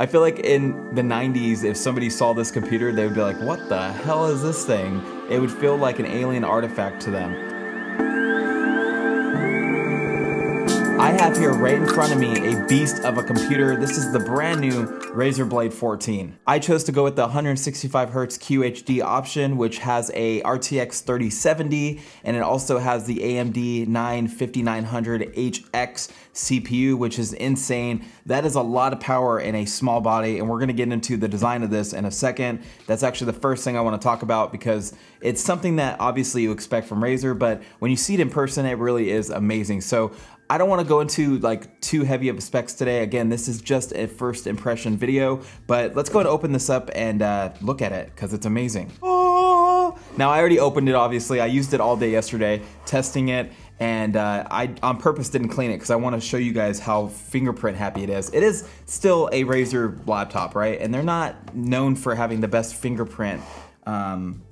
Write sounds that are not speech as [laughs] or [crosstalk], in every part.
I feel like in the 90s, if somebody saw this computer, they would be like, what the hell is this thing? It would feel like an alien artifact to them. I have here right in front of me a beast of a computer. This is the brand new Razer Blade 14. I chose to go with the 165 Hz QHD option, which has a RTX 3070, and it also has the AMD 95900HX CPU, which is insane. That is a lot of power in a small body, and we're gonna get into the design of this in a second. That's actually the first thing I wanna talk about because it's something that obviously you expect from Razer, but when you see it in person, it really is amazing. So I don't wanna go into like too heavy of specs today. Again, this is just a first impression video, but let's go and open this up and uh, look at it, cause it's amazing. Oh! Now I already opened it, obviously. I used it all day yesterday, testing it, and uh, I on purpose didn't clean it because I want to show you guys how fingerprint happy it is. It is still a Razer laptop, right? And they're not known for having the best fingerprint um,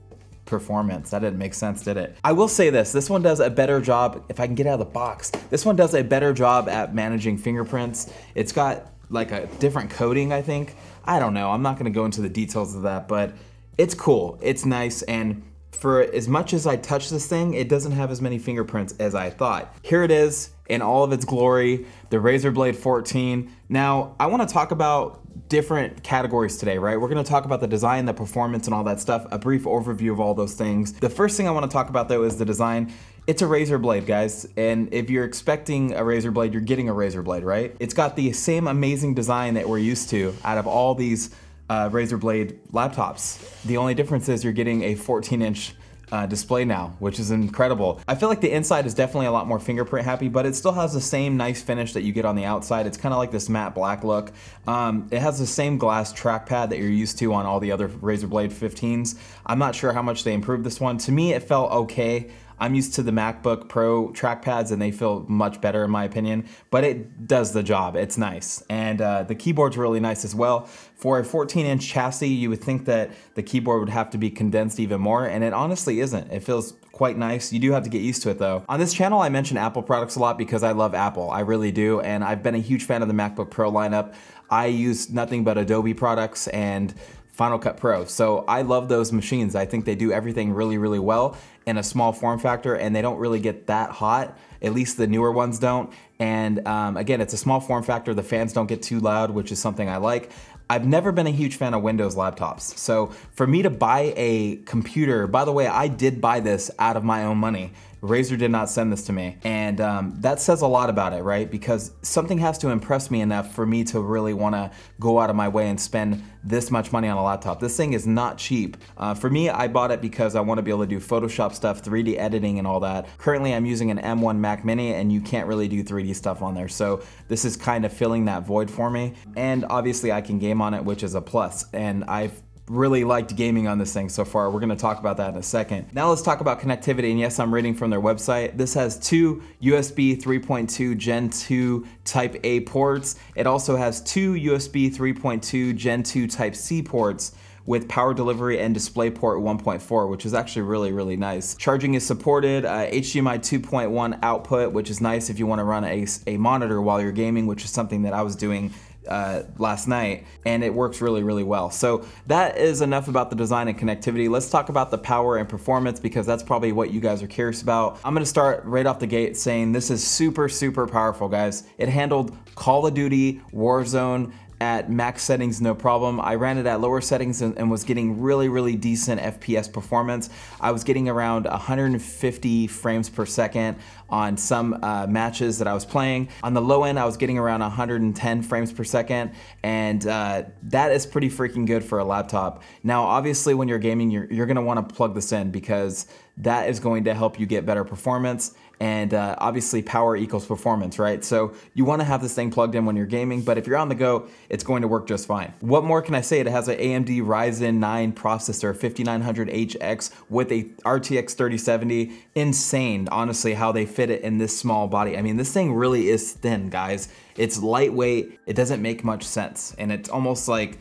performance. That didn't make sense, did it? I will say this, this one does a better job, if I can get out of the box, this one does a better job at managing fingerprints. It's got like a different coating, I think. I don't know, I'm not gonna go into the details of that, but it's cool, it's nice, and for as much as I touch this thing, it doesn't have as many fingerprints as I thought. Here it is in all of its glory, the Razor Blade 14. Now, I wanna talk about different categories today, right? We're gonna talk about the design, the performance, and all that stuff, a brief overview of all those things. The first thing I wanna talk about though is the design. It's a razor blade, guys, and if you're expecting a razor blade, you're getting a razor blade, right? It's got the same amazing design that we're used to out of all these uh, razor blade laptops. The only difference is you're getting a 14 inch uh, display now, which is incredible. I feel like the inside is definitely a lot more fingerprint happy, but it still has the same nice finish that you get on the outside. It's kind of like this matte black look. Um, it has the same glass trackpad that you're used to on all the other Razer Blade 15s. I'm not sure how much they improved this one. To me, it felt okay. I'm used to the MacBook Pro trackpads and they feel much better in my opinion, but it does the job. It's nice. And uh, the keyboard's really nice as well. For a 14 inch chassis, you would think that the keyboard would have to be condensed even more, and it honestly isn't. It feels quite nice. You do have to get used to it though. On this channel, I mention Apple products a lot because I love Apple. I really do. And I've been a huge fan of the MacBook Pro lineup. I use nothing but Adobe products and Final Cut Pro. So I love those machines. I think they do everything really, really well in a small form factor and they don't really get that hot. At least the newer ones don't. And um, again, it's a small form factor. The fans don't get too loud, which is something I like. I've never been a huge fan of Windows laptops. So for me to buy a computer, by the way, I did buy this out of my own money. Razor did not send this to me. And um, that says a lot about it, right? Because something has to impress me enough for me to really wanna go out of my way and spend this much money on a laptop. This thing is not cheap. Uh, for me, I bought it because I wanna be able to do Photoshop stuff, 3D editing and all that. Currently, I'm using an M1 Mac Mini and you can't really do 3D stuff on there. So this is kind of filling that void for me. And obviously I can game on it, which is a plus. And I've really liked gaming on this thing so far. We're gonna talk about that in a second. Now let's talk about connectivity, and yes, I'm reading from their website. This has two USB 3.2 Gen 2 Type A ports. It also has two USB 3.2 Gen 2 Type C ports with power delivery and DisplayPort 1.4, which is actually really, really nice. Charging is supported, uh, HDMI 2.1 output, which is nice if you wanna run a, a monitor while you're gaming, which is something that I was doing uh, last night, and it works really, really well. So that is enough about the design and connectivity. Let's talk about the power and performance because that's probably what you guys are curious about. I'm gonna start right off the gate saying this is super, super powerful, guys. It handled Call of Duty, Warzone, at max settings no problem. I ran it at lower settings and, and was getting really, really decent FPS performance. I was getting around 150 frames per second on some uh, matches that I was playing. On the low end, I was getting around 110 frames per second, and uh, that is pretty freaking good for a laptop. Now, obviously, when you're gaming, you're, you're gonna wanna plug this in because that is going to help you get better performance. And uh, obviously power equals performance, right? So you wanna have this thing plugged in when you're gaming, but if you're on the go, it's going to work just fine. What more can I say? It has an AMD Ryzen 9 processor, 5900HX with a RTX 3070. Insane, honestly, how they fit it in this small body. I mean, this thing really is thin, guys. It's lightweight, it doesn't make much sense. And it's almost like,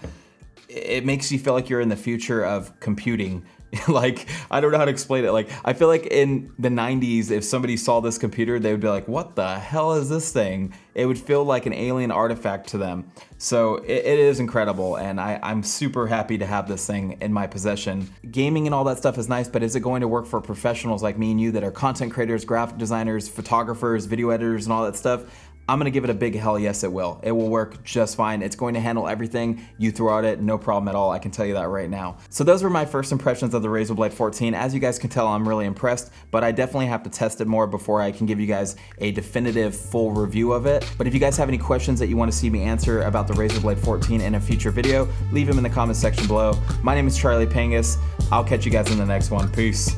it makes you feel like you're in the future of computing [laughs] like, I don't know how to explain it. Like, I feel like in the 90s, if somebody saw this computer, they would be like, what the hell is this thing? It would feel like an alien artifact to them. So it, it is incredible, and I, I'm super happy to have this thing in my possession. Gaming and all that stuff is nice, but is it going to work for professionals like me and you that are content creators, graphic designers, photographers, video editors, and all that stuff? I'm gonna give it a big hell yes it will. It will work just fine. It's going to handle everything you throw at it, no problem at all. I can tell you that right now. So those were my first impressions of the Razer Blade 14. As you guys can tell, I'm really impressed, but I definitely have to test it more before I can give you guys a definitive full review of it. But if you guys have any questions that you wanna see me answer about the Razer Blade 14 in a future video, leave them in the comments section below. My name is Charlie Pangus. I'll catch you guys in the next one. Peace.